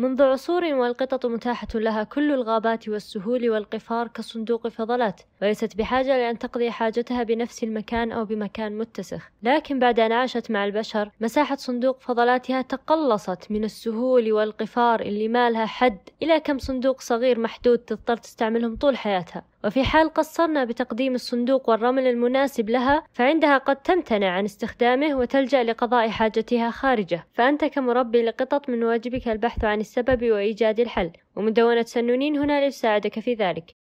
منذ عصور والقطط متاحة لها كل الغابات والسهول والقفار كصندوق فضلات وليست بحاجة لأن تقضي حاجتها بنفس المكان أو بمكان متسخ لكن بعد أن عاشت مع البشر مساحة صندوق فضلاتها تقلصت من السهول والقفار اللي ما لها حد إلى كم صندوق صغير محدود تضطر تستعملهم طول حياتها وفي حال قصرنا بتقديم الصندوق والرمل المناسب لها فعندها قد تمتنع عن استخدامه وتلجأ لقضاء حاجتها خارجه فأنت كمربي لقطط من واجبك البحث عن السبب وإيجاد الحل ومدونة سنونين هنا لتساعدك في ذلك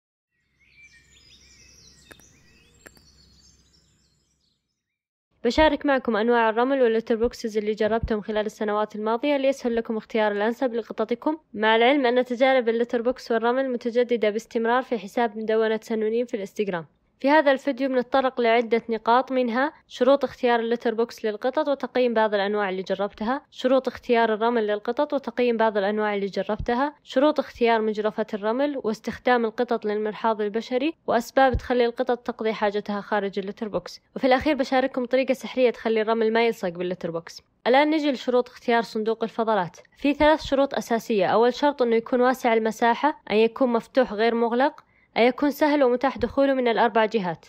بشارك معكم أنواع الرمل واللتر بوكسز اللي جربتهم خلال السنوات الماضية ليسهل لكم اختيار الأنسب لقطتكم مع العلم أن تجارب اللتر بوكس والرمل متجددة باستمرار في حساب مدونة سنونين في الانستغرام في هذا الفيديو بنتطرق لعدة نقاط منها شروط اختيار اللتر بوكس للقطط وتقييم بعض الأنواع اللي جربتها شروط اختيار الرمل للقطط وتقييم بعض الأنواع اللي جربتها شروط اختيار مجرفة الرمل واستخدام القطط للمرحاض البشري وأسباب تخلي القطط تقضي حاجتها خارج اللتر بوكس وفي الأخير بشارككم طريقة سحرية تخلي الرمل ما يلصق باللتر بوكس الآن نجي لشروط اختيار صندوق الفضلات في ثلاث شروط أساسية أول شرط أنه يكون واسع المساحة أن يكون مفتوح غير مغلق أيكون سهل ومتاح دخوله من الأربع جهات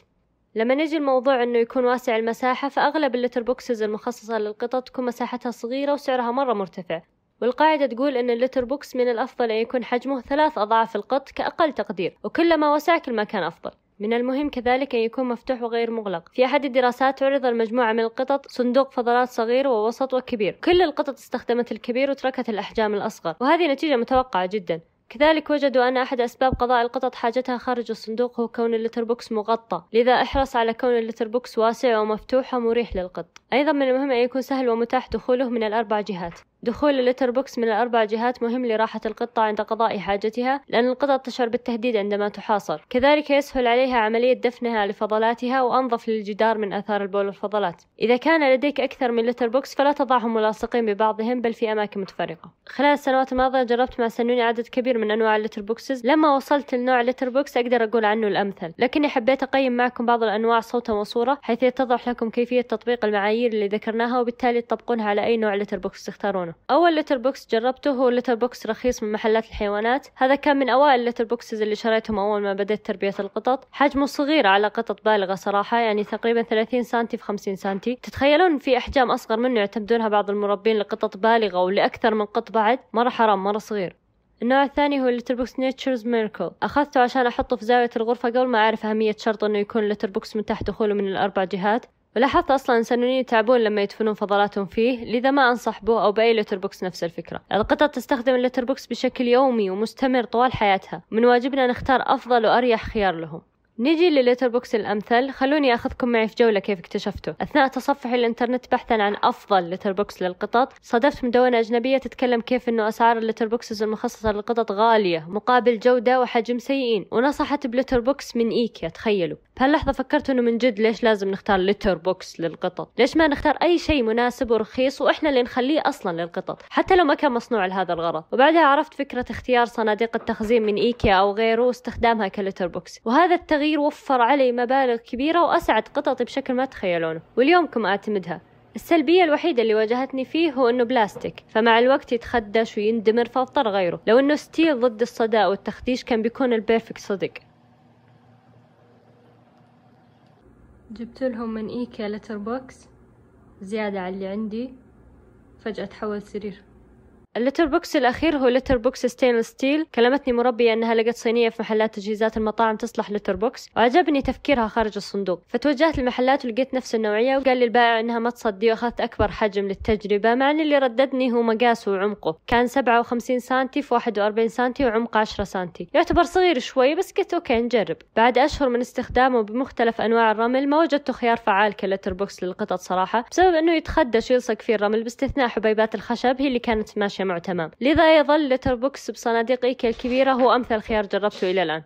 لما نجي الموضوع أنه يكون واسع المساحة فأغلب اللتر بوكسز المخصصة للقطط تكون مساحتها صغيرة وسعرها مرة مرتفع والقاعدة تقول أن اللتر بوكس من الأفضل أن يكون حجمه ثلاث أضعاف القط كأقل تقدير وكلما وسع كل ما كان أفضل من المهم كذلك أن يكون مفتوح وغير مغلق في أحد الدراسات عرض المجموعة من القطط صندوق فضلات صغير ووسط وكبير كل القطط استخدمت الكبير وتركت الأحجام الأصغر وهذه نتيجة متوقعة جدا كذلك وجدوا أن أحد أسباب قضاء القطط حاجتها خارج الصندوق هو كون اللتر بوكس مغطى لذا احرص على كون اللتر بوكس واسع ومفتوح ومريح للقط أيضا من المهم أن يكون سهل ومتاح دخوله من الأربع جهات دخول اللتر بوكس من الأربع جهات مهم لراحة القطة عند قضاء حاجتها لأن القطط تشعر بالتهديد عندما تحاصر كذلك يسهل عليها عملية دفنها لفضلاتها وأنظف للجدار من أثار البول والفضلات إذا كان لديك أكثر من لتر بوكس فلا تضعهم ملاصقين ببعضهم بل في أماكن متفرقة خلال السنوات الماضية جربت مع سنوني عدد كبير من أنواع اللتر بوكسز لما وصلت لنوع لتر بوكس أقدر أقول عنه الأمثل لكني حبيت أقيم معكم بعض الأنواع صوتا وصورة حيث يتضح لكم كيفية تطبيق المعايير اللي ذكرناها وبالتالي تطبقونها على أي نوع لتر بوكس تختارونه منه اول لتر بوكس جربته هو لتر بوكس رخيص من محلات الحيوانات هذا كان من اوائل اللتر بوكسز اللي شريتهم اول ما بديت تربيه القطط حجمه صغير على قطط بالغه صراحه يعني تقريبا 30 سنتي في 50 سنتي تتخيلون في احجام اصغر منه يعتمدونها بعض المربين لقطط بالغه ولأكثر من قط بعد مرة حرام مرة صغير النوع الثاني هو بوكس نيتشرز ميركل أخذته عشان أحطه في زاوية الغرفة قبل ما أعرف أهمية شرط أنه يكون بوكس من تحت دخوله من الأربع جهات ولاحظت أصلا سنوني يتعبون لما يدفنون فضلاتهم فيه لذا ما أنصح به أو بأي لتر بوكس نفس الفكرة القطط تستخدم اللتر بوكس بشكل يومي ومستمر طوال حياتها من واجبنا نختار أفضل وأريح خيار لهم نجي لليتر بوكس الأمثل خلوني أخذكم معي في جولة كيف اكتشفته أثناء تصفح الإنترنت بحثا عن أفضل ليتر بوكس للقطط صادفت مدونة أجنبية تتكلم كيف أنه أسعار الليتر بوكسز المخصصة للقطط غالية مقابل جودة وحجم سيئين ونصحت بليتر بوكس من إيكيا تخيلوا بهاللحظة فكرت أنه من جد ليش لازم نختار ليتر بوكس للقطط ليش ما نختار أي شيء مناسب ورخيص وإحنا اللي نخليه أصلا للقطط حتى لو ما كان مصنوع لهذا الغرض وبعدها عرفت فكرة اختيار صناديق التخزين من إيكيا أو غيره واستخدامها كليتر بوكس وهذا التغيير التغيير وفر علي مبالغ كبيرة وأسعد قططي بشكل ما تخيلونه واليوم كم أعتمدها السلبية الوحيدة اللي واجهتني فيه هو انه بلاستيك فمع الوقت يتخدش ويندمر فاضطر غيره لو انه ستيل ضد الصداء والتخديش كان بيكون البيرفكت صدق جبت لهم من ايكيا لتر بوكس زيادة على اللي عندي فجأة تحول سرير اللتر بوكس الأخير هو لتر بوكس ستينلس ستيل كلمتني مربية أنها لقت صينية في محلات تجهيزات المطاعم تصلح لتر بوكس وعجبني تفكيرها خارج الصندوق فتوجهت للمحلات ولقيت نفس النوعية وقال لي البائع أنها ما تصدي وأخذت أكبر حجم للتجربة مع أن اللي رددني هو مقاسه وعمقه كان 57 سنتي في 41 سنتي وعمق 10 سنتي يعتبر صغير شوي بس قلت أوكي نجرب بعد أشهر من استخدامه بمختلف أنواع الرمل ما وجدته خيار فعال كلتر بوكس للقطط صراحة بسبب أنه يتخدش ويلصق فيه الرمل باستثناء حبيبات الخشب هي اللي كانت ماشية التجمع تمام لذا يظل لتر بوكس بصناديق إيكيا الكبيرة هو أمثل خيار جربته إلى الآن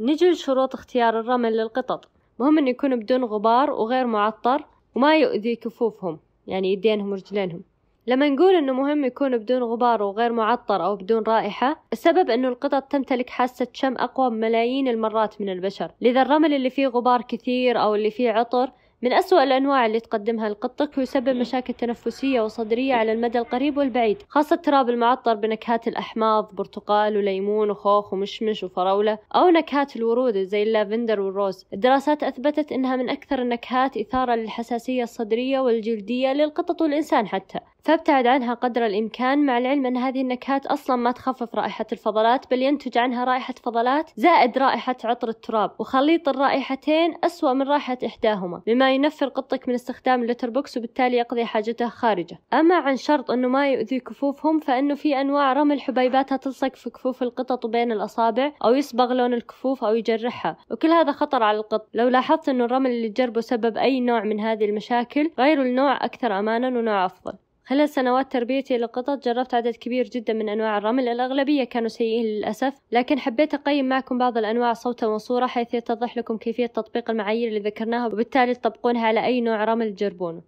نجي لشروط اختيار الرمل للقطط مهم أن يكون بدون غبار وغير معطر وما يؤذي كفوفهم يعني يدينهم ورجلينهم لما نقول انه مهم يكون بدون غبار وغير معطر او بدون رائحة السبب انه القطط تمتلك حاسة شم اقوى ملايين المرات من البشر لذا الرمل اللي فيه غبار كثير او اللي فيه عطر من أسوأ الأنواع اللي تقدمها القطك ويسبب مشاكل تنفسية وصدرية على المدى القريب والبعيد خاصة التراب المعطر بنكهات الأحماض برتقال وليمون وخوخ ومشمش وفراولة أو نكهات الورود زي اللافندر والروز الدراسات أثبتت أنها من أكثر النكهات إثارة للحساسية الصدرية والجلدية للقطط والإنسان حتى فابتعد عنها قدر الإمكان مع العلم أن هذه النكهات أصلا ما تخفف رائحة الفضلات بل ينتج عنها رائحة فضلات زائد رائحة عطر التراب وخليط الرائحتين أسوأ من رائحة إحداهما مما ينفر قطك من استخدام اللتر بوكس وبالتالي يقضي حاجته خارجه أما عن شرط أنه ما يؤذي كفوفهم فإنه في أنواع رمل حبيباتها تلصق في كفوف القطط وبين الأصابع أو يصبغ لون الكفوف أو يجرحها وكل هذا خطر على القط لو لاحظت أنه الرمل اللي تجربه سبب أي نوع من هذه المشاكل غير النوع أكثر أمانا ونوع أفضل خلال سنوات تربيتي للقطط جربت عدد كبير جدا من أنواع الرمل الأغلبية كانوا سيئين للأسف لكن حبيت أقيم معكم بعض الأنواع صوتا وصورة حيث يتضح لكم كيفية تطبيق المعايير اللي ذكرناها وبالتالي تطبقونها على أي نوع رمل تجربونه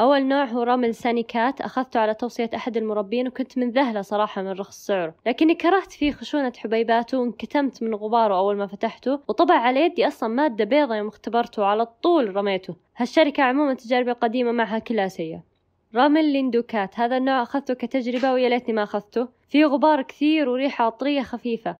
أول نوع هو رمل ساني كات أخذته على توصية أحد المربين وكنت من ذهلة صراحة من رخص سعره لكني كرهت فيه خشونة حبيباته وانكتمت من غباره أول ما فتحته وطبع على يدي أصلا مادة بيضة يوم اختبرته على طول رميته هالشركة عموما تجاربي قديمة معها كلها سيئة رمل لندوكات هذا النوع أخذته كتجربة ويا ليتني ما أخذته في غبار كثير وريحة عطرية خفيفة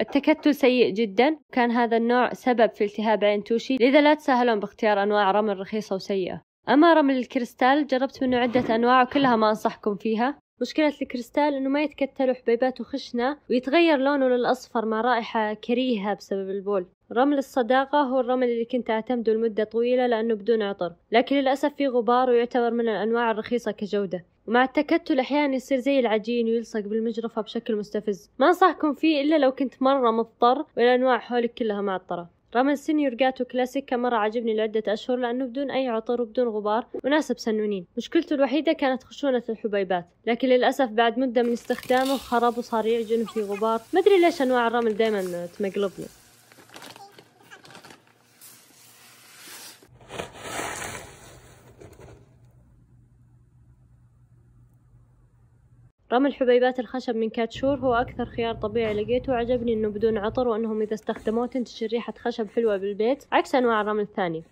التكتل سيء جدا كان هذا النوع سبب في التهاب عين توشي لذا لا تساهلون باختيار أنواع رمل رخيصة وسيئة أما رمل الكريستال جربت منه عدة أنواع وكلها ما أنصحكم فيها مشكلة الكريستال إنه ما يتكتل وحبيباته خشنة ويتغير لونه للأصفر مع رائحة كريهة بسبب البول رمل الصداقة هو الرمل اللي كنت أعتمده لمدة طويلة لأنه بدون عطر لكن للأسف فيه غبار ويعتبر من الأنواع الرخيصة كجودة ومع التكتل أحيانا يصير زي العجين ويلصق بالمجرفة بشكل مستفز ما أنصحكم فيه إلا لو كنت مرة مضطر والأنواع حولك كلها معطرة رمل سينيور جاتو كلاسيك مرة عجبني لعدة أشهر لأنه بدون أي عطر وبدون غبار مناسب سنونين مشكلته الوحيدة كانت خشونة الحبيبات لكن للأسف بعد مدة من استخدامه خرب وصار يعجن في غبار مدري ليش أنواع الرمل دايما تمقلبني رمل حبيبات الخشب من كاتشور هو أكثر خيار طبيعي لقيته وعجبني إنه بدون عطر وإنهم إذا استخدموه تنتشر ريحة خشب حلوة بالبيت عكس أنواع الرمل الثاني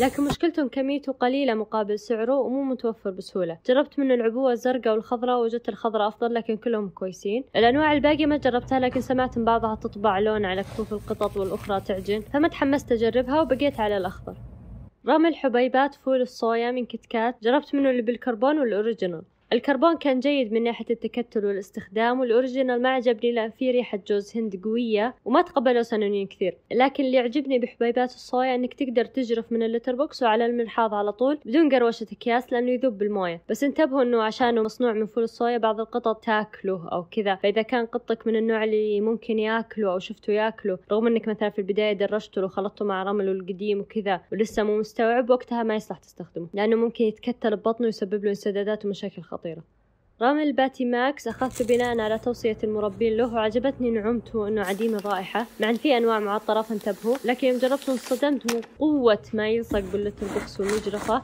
لكن مشكلتهم كميته قليلة مقابل سعره ومو متوفر بسهولة جربت منه العبوة الزرقاء والخضراء وجدت الخضراء أفضل لكن كلهم كويسين الأنواع الباقية ما جربتها لكن سمعت من بعضها تطبع لون على كفوف القطط والأخرى تعجن فما تحمست أجربها وبقيت على الأخضر رمل حبيبات فول الصويا من كتكات جربت منه اللي بالكربون والأوريجينال الكربون كان جيد من ناحية التكتل والاستخدام والأوريجينال ما عجبني لأن في ريحة جوز هند قوية وما تقبلوا سنونين كثير لكن اللي يعجبني بحبيبات الصويا أنك تقدر تجرف من اللتر بوكس وعلى الملحاظ على طول بدون قروشة أكياس لأنه يذوب بالموية بس انتبهوا أنه عشانه مصنوع من فول الصويا بعض القطط تاكله أو كذا فإذا كان قطك من النوع اللي ممكن ياكله أو شفته ياكله رغم أنك مثلا في البداية درجته وخلطته مع رمله القديم وكذا ولسه مو مستوعب وقتها ما يصلح تستخدمه لأنه ممكن يتكتل ببطنه ويسبب له انسدادات ومشاكل خطر خطيرة رغم الباتي ماكس أخذت بناء على توصية المربين له وعجبتني نعومته أنه عديم الرائحة مع أن في أنواع معطرة فانتبهوا لكن يوم جربته انصدمت من قوة ما يلصق بلة البوكس والمجرفة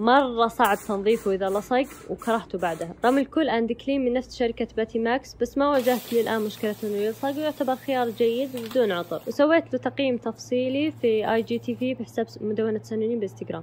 مرة صعب تنظيفه إذا لصق وكرهته بعدها رم الكل أند كلين من نفس شركة باتي ماكس بس ما واجهت لي الآن مشكلة إنه يلصق ويعتبر خيار جيد بدون عطر وسويت له تقييم تفصيلي في اي جي تي في بحساب مدونة سنوني بإنستغرام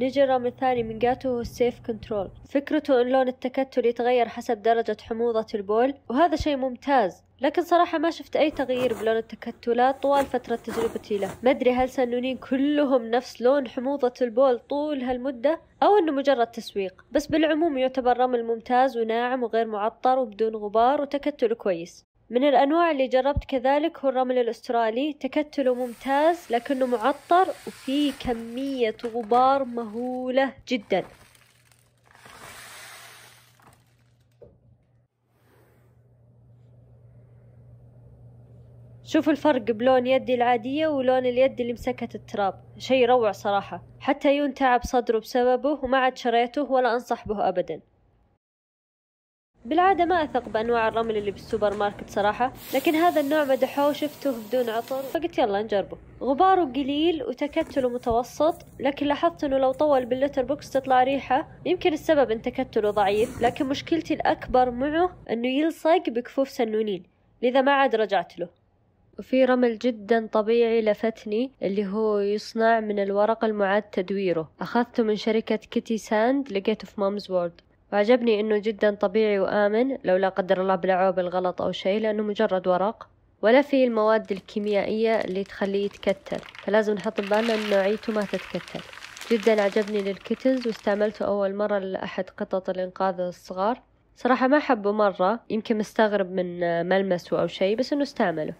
نجي الرمل الثاني من جاتو هو السيف كنترول فكرته أن لون التكتل يتغير حسب درجة حموضة البول وهذا شيء ممتاز لكن صراحة ما شفت أي تغيير بلون التكتلات طوال فترة تجربتي له ما أدري هل سنونين كلهم نفس لون حموضة البول طول هالمدة أو أنه مجرد تسويق بس بالعموم يعتبر رمل ممتاز وناعم وغير معطر وبدون غبار وتكتل كويس من الأنواع اللي جربت كذلك هو الرمل الأسترالي تكتله ممتاز لكنه معطر وفيه كمية غبار مهولة جدا شوفوا الفرق بلون يدي العادية ولون اليد اللي مسكت التراب شي روع صراحة حتى يون تعب صدره بسببه وما عاد شريته ولا أنصح به أبدا بالعادة ما أثق بأنواع الرمل اللي بالسوبر ماركت صراحة لكن هذا النوع مدحوه شفته بدون عطر فقلت يلا نجربه غباره قليل وتكتله متوسط لكن لاحظت انه لو طول باللتر بوكس تطلع ريحة يمكن السبب ان تكتله ضعيف لكن مشكلتي الأكبر معه انه يلصق بكفوف سنونين لذا ما عاد رجعت له وفي رمل جدا طبيعي لفتني اللي هو يصنع من الورق المعاد تدويره أخذته من شركة كيتي ساند لقيته في مامز وورد وعجبني انه جدا طبيعي وامن لو لا قدر الله بلعوه بالغلط او شيء لانه مجرد ورق ولا فيه المواد الكيميائية اللي تخليه يتكتل فلازم نحط ببالنا ان نوعيته ما تتكتل جدا عجبني للكيتنز واستعملته اول مرة لاحد قطط الانقاذ الصغار صراحة ما حبه مرة يمكن مستغرب من ملمسه او شيء بس انه استعمله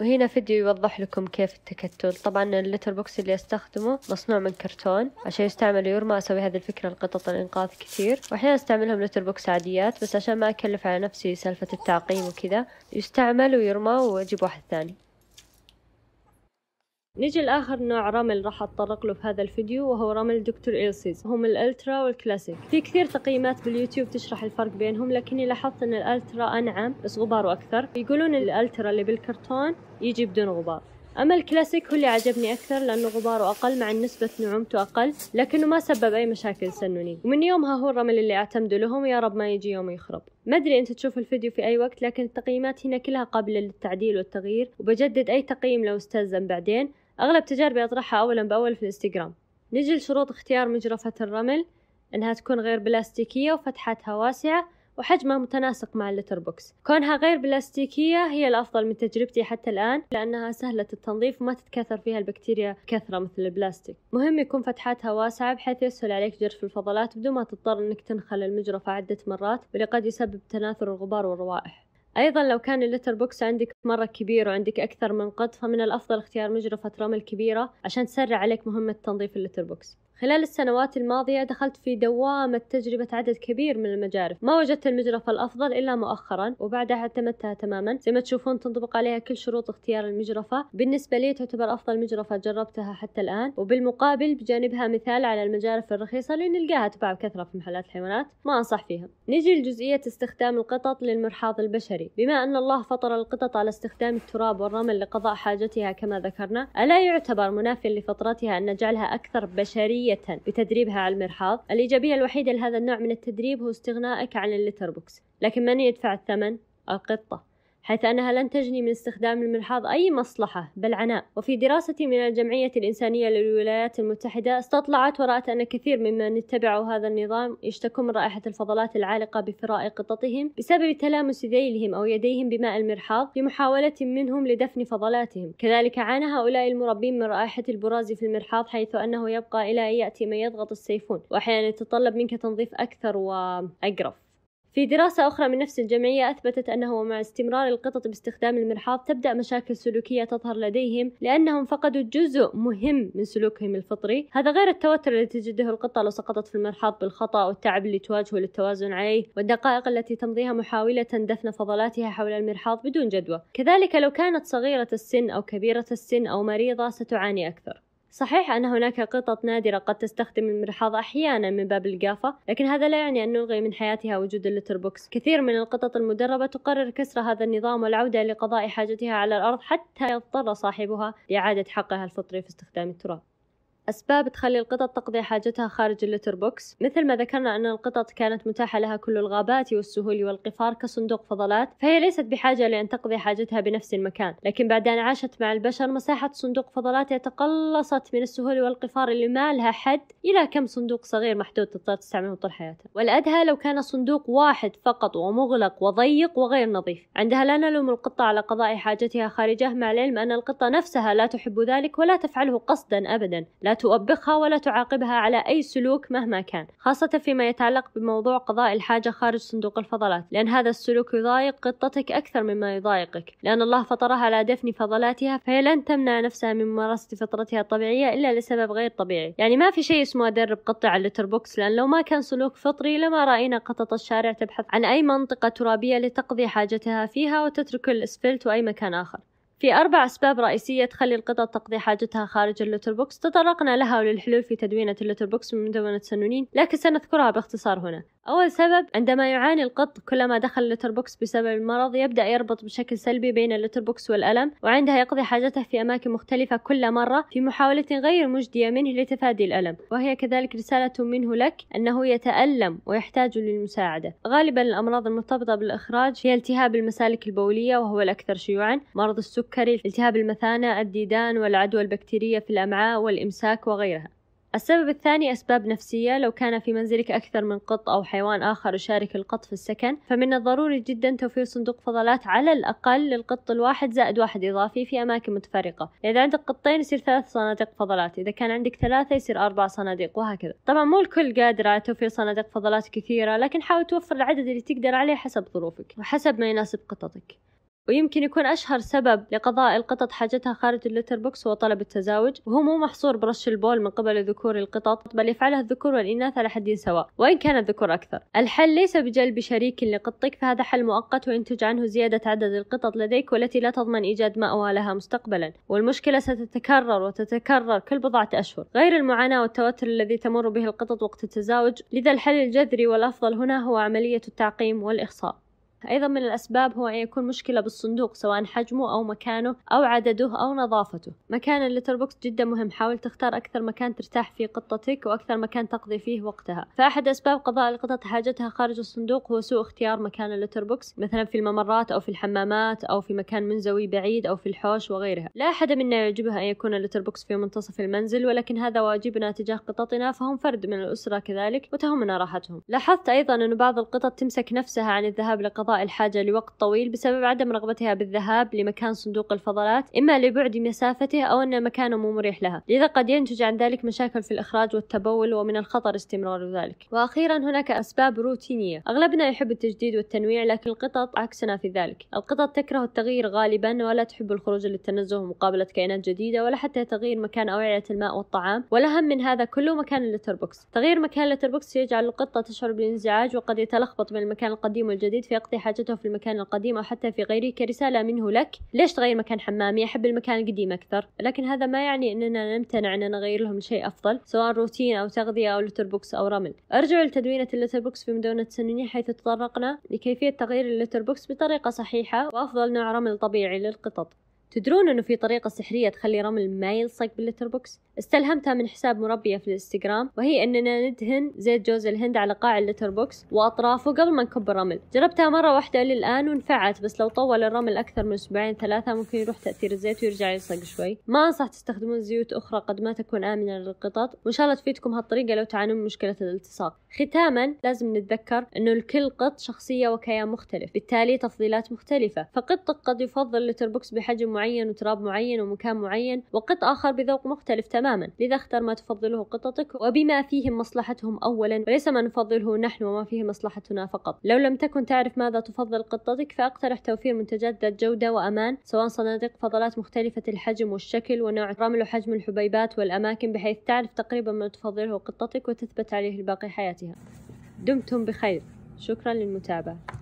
وهنا فيديو يوضح لكم كيف التكتل طبعا اللتر بوكس اللي استخدمه مصنوع من كرتون عشان يستعمل يرمى اسوي هذه الفكرة لقطط الانقاذ كثير واحيانا استعملهم لتر بوكس عاديات بس عشان ما اكلف على نفسي سالفة التعقيم وكذا يستعمل ويرمى واجيب واحد ثاني نيجي لآخر نوع رمل راح أتطرق له في هذا الفيديو وهو رمل دكتور إيلسيز هم الألترا والكلاسيك في كثير تقييمات باليوتيوب تشرح الفرق بينهم لكني لاحظت أن الألترا أنعم بس غبار أكثر يقولون الألترا اللي بالكرتون يجي بدون غبار أما الكلاسيك هو اللي عجبني أكثر لأنه غباره أقل مع نسبة نعومته أقل لكنه ما سبب أي مشاكل سنوني ومن يومها هو الرمل اللي أعتمده لهم يا رب ما يجي يوم يخرب ما أدري أنت تشوف الفيديو في أي وقت لكن التقييمات هنا كلها قابلة للتعديل والتغيير وبجدد أي تقييم لو استلزم بعدين أغلب تجاربي أطرحها أولا بأول في الانستغرام نجي لشروط اختيار مجرفة الرمل إنها تكون غير بلاستيكية وفتحتها واسعة وحجمها متناسق مع اللتر بوكس كونها غير بلاستيكية هي الأفضل من تجربتي حتى الآن لأنها سهلة التنظيف وما تتكاثر فيها البكتيريا كثرة مثل البلاستيك مهم يكون فتحاتها واسعة بحيث يسهل عليك جرف الفضلات بدون ما تضطر أنك تنخل المجرفة عدة مرات واللي قد يسبب تناثر الغبار والروائح أيضا لو كان اللتر بوكس عندك مرة كبير وعندك أكثر من قط فمن الأفضل اختيار مجرفة رمل كبيرة عشان تسرع عليك مهمة تنظيف اللتر بوكس خلال السنوات الماضية دخلت في دوامة تجربة عدد كبير من المجارف ما وجدت المجرفة الأفضل إلا مؤخرا وبعدها اعتمدتها تماما زي ما تشوفون تنطبق عليها كل شروط اختيار المجرفة بالنسبة لي تعتبر أفضل مجرفة جربتها حتى الآن وبالمقابل بجانبها مثال على المجارف الرخيصة اللي نلقاها تباع بكثرة في محلات الحيوانات ما أنصح فيها نجي لجزئية استخدام القطط للمرحاض البشري بما أن الله فطر القطط على استخدام التراب والرمل لقضاء حاجتها كما ذكرنا ألا يعتبر منافيا لفطرتها أن نجعلها أكثر بشرية جدية بتدريبها على المرحاض الإيجابية الوحيدة لهذا النوع من التدريب هو استغنائك عن اللتر بوكس لكن من يدفع الثمن؟ القطة حيث أنها لن تجني من استخدام المرحاض أي مصلحة بل عناء وفي دراسة من الجمعية الإنسانية للولايات المتحدة استطلعت ورأت أن كثير ممن اتبعوا هذا النظام يشتكون من رائحة الفضلات العالقة بفراء قططهم بسبب تلامس ذيلهم أو يديهم بماء المرحاض في محاولة منهم لدفن فضلاتهم كذلك عانى هؤلاء المربين من رائحة البراز في المرحاض حيث أنه يبقى إلى أن يأتي من يضغط السيفون وأحيانا يتطلب منك تنظيف أكثر وأقرف في دراسة أخرى من نفس الجمعية أثبتت أنه مع استمرار القطط باستخدام المرحاض تبدأ مشاكل سلوكية تظهر لديهم لأنهم فقدوا جزء مهم من سلوكهم الفطري هذا غير التوتر الذي تجده القطة لو سقطت في المرحاض بالخطأ والتعب اللي تواجهه للتوازن عليه والدقائق التي تمضيها محاولة دفن فضلاتها حول المرحاض بدون جدوى كذلك لو كانت صغيرة السن أو كبيرة السن أو مريضة ستعاني أكثر صحيح أن هناك قطط نادرة قد تستخدم المرحاض أحيانا من باب القافة لكن هذا لا يعني أن نلغي من حياتها وجود اللتر بوكس كثير من القطط المدربة تقرر كسر هذا النظام والعودة لقضاء حاجتها على الأرض حتى يضطر صاحبها لإعادة حقها الفطري في استخدام التراب أسباب تخلي القطط تقضي حاجتها خارج اللتر بوكس مثل ما ذكرنا أن القطط كانت متاحة لها كل الغابات والسهول والقفار كصندوق فضلات فهي ليست بحاجة لأن تقضي حاجتها بنفس المكان لكن بعد أن عاشت مع البشر مساحة صندوق فضلاتها تقلصت من السهول والقفار اللي ما لها حد إلى كم صندوق صغير محدود تضطر تستعمله طول حياتها والأدهى لو كان صندوق واحد فقط ومغلق وضيق وغير نظيف عندها لا نلوم القطة على قضاء حاجتها خارجه مع العلم أن القطة نفسها لا تحب ذلك ولا تفعله قصدا أبدا لا تؤبخها ولا تعاقبها على أي سلوك مهما كان خاصة فيما يتعلق بموضوع قضاء الحاجة خارج صندوق الفضلات لأن هذا السلوك يضايق قطتك أكثر مما يضايقك لأن الله فطرها على دفن فضلاتها فهي لن تمنع نفسها من ممارسة فطرتها الطبيعية إلا لسبب غير طبيعي يعني ما في شيء اسمه أدرب قطة على اللتر بوكس لأن لو ما كان سلوك فطري لما رأينا قطط الشارع تبحث عن أي منطقة ترابية لتقضي حاجتها فيها وتترك الأسفلت وأي مكان آخر في أربع أسباب رئيسية تخلي القطط تقضي حاجتها خارج اللتر بوكس تطرقنا لها وللحلول في تدوينة اللتر بوكس من مدونة سنونين لكن سنذكرها باختصار هنا أول سبب عندما يعاني القط كلما دخل اللتر بوكس بسبب المرض يبدأ يربط بشكل سلبي بين اللتر بوكس والألم وعندها يقضي حاجته في أماكن مختلفة كل مرة في محاولة غير مجدية منه لتفادي الألم وهي كذلك رسالة منه لك أنه يتألم ويحتاج للمساعدة غالبا الأمراض المرتبطة بالإخراج هي التهاب المسالك البولية وهو الأكثر شيوعا مرض السكري التهاب المثانة الديدان والعدوى البكتيرية في الأمعاء والإمساك وغيرها السبب الثاني أسباب نفسية لو كان في منزلك أكثر من قط أو حيوان آخر يشارك القط في السكن فمن الضروري جدا توفير صندوق فضلات على الأقل للقط الواحد زائد واحد إضافي في أماكن متفرقة إذا عندك قطين يصير ثلاث صناديق فضلات إذا كان عندك ثلاثة يصير أربع صناديق وهكذا طبعا مو الكل قادر على توفير صناديق فضلات كثيرة لكن حاول توفر العدد اللي تقدر عليه حسب ظروفك وحسب ما يناسب قطتك ويمكن يكون أشهر سبب لقضاء القطط حاجتها خارج اللتر بوكس هو طلب التزاوج وهو مو محصور برش البول من قبل ذكور القطط بل يفعلها الذكور والإناث على حد سواء وإن كان الذكور أكثر الحل ليس بجلب شريك لقطك فهذا حل مؤقت وينتج عنه زيادة عدد القطط لديك والتي لا تضمن إيجاد مأوى لها مستقبلا والمشكلة ستتكرر وتتكرر كل بضعة أشهر غير المعاناة والتوتر الذي تمر به القطط وقت التزاوج لذا الحل الجذري والأفضل هنا هو عملية التعقيم والإخصاء أيضا من الأسباب هو أن يكون مشكلة بالصندوق سواء حجمه أو مكانه أو عدده أو نظافته مكان اللتر بوكس جدا مهم حاول تختار أكثر مكان ترتاح فيه قطتك وأكثر مكان تقضي فيه وقتها فأحد أسباب قضاء القطط حاجتها خارج الصندوق هو سوء اختيار مكان اللتر بوكس مثلا في الممرات أو في الحمامات أو في مكان منزوي بعيد أو في الحوش وغيرها لا أحد منا يعجبها أن يكون اللتر بوكس في منتصف المنزل ولكن هذا واجبنا تجاه قططنا فهم فرد من الأسرة كذلك وتهمنا راحتهم لاحظت أيضا أن بعض القطط تمسك نفسها عن الذهاب لقضاء الحاجة لوقت طويل بسبب عدم رغبتها بالذهاب لمكان صندوق الفضلات إما لبعد مسافته أو أن مكانه مو مريح لها لذا قد ينتج عن ذلك مشاكل في الإخراج والتبول ومن الخطر استمرار ذلك وأخيرا هناك أسباب روتينية أغلبنا يحب التجديد والتنويع لكن القطط عكسنا في ذلك القطط تكره التغيير غالبا ولا تحب الخروج للتنزه ومقابلة كائنات جديدة ولا حتى تغيير مكان أوعية الماء والطعام والأهم من هذا كله مكان اللتر بوكس تغيير مكان اللتر بوكس يجعل القطة تشعر بالانزعاج وقد يتلخبط بين المكان القديم والجديد فيقضي حاجته في المكان القديم أو حتى في غيره كرسالة منه لك ليش تغير مكان حمامي أحب المكان القديم أكثر لكن هذا ما يعني أننا نمتنع أننا نغير لهم شيء أفضل سواء روتين أو تغذية أو لتر بوكس أو رمل أرجعوا لتدوينة اللتر بوكس في مدونة سنيني حيث تطرقنا لكيفية تغيير اللتر بوكس بطريقة صحيحة وأفضل نوع رمل طبيعي للقطط تدرون انه في طريقة سحرية تخلي رمل ما يلصق باللتر بوكس؟ استلهمتها من حساب مربية في الانستغرام وهي اننا ندهن زيت جوز الهند على قاع اللتر بوكس واطرافه قبل ما نكب الرمل، جربتها مرة واحدة للان ونفعت بس لو طول الرمل اكثر من اسبوعين ثلاثة ممكن يروح تأثير الزيت ويرجع يلصق شوي، ما انصح تستخدمون زيوت اخرى قد ما تكون امنة للقطط، وان شاء الله تفيدكم هالطريقة لو تعانون من مشكلة الالتصاق. ختاما لازم نتذكر انه لكل قط شخصية وكيان مختلف، بالتالي تفضيلات مختلفة، فقطك قد يفضل لتر بوكس بحجم معين وتراب معين ومكان معين وقط آخر بذوق مختلف تماما لذا اختر ما تفضله قطتك وبما فيهم مصلحتهم أولا وليس ما نفضله نحن وما فيه مصلحتنا فقط لو لم تكن تعرف ماذا تفضل قطتك فأقترح توفير منتجات ذات جودة وأمان سواء صناديق فضلات مختلفة الحجم والشكل ونوع رمل وحجم الحبيبات والأماكن بحيث تعرف تقريبا ما تفضله قطتك وتثبت عليه الباقي حياتها دمتم بخير شكرا للمتابعه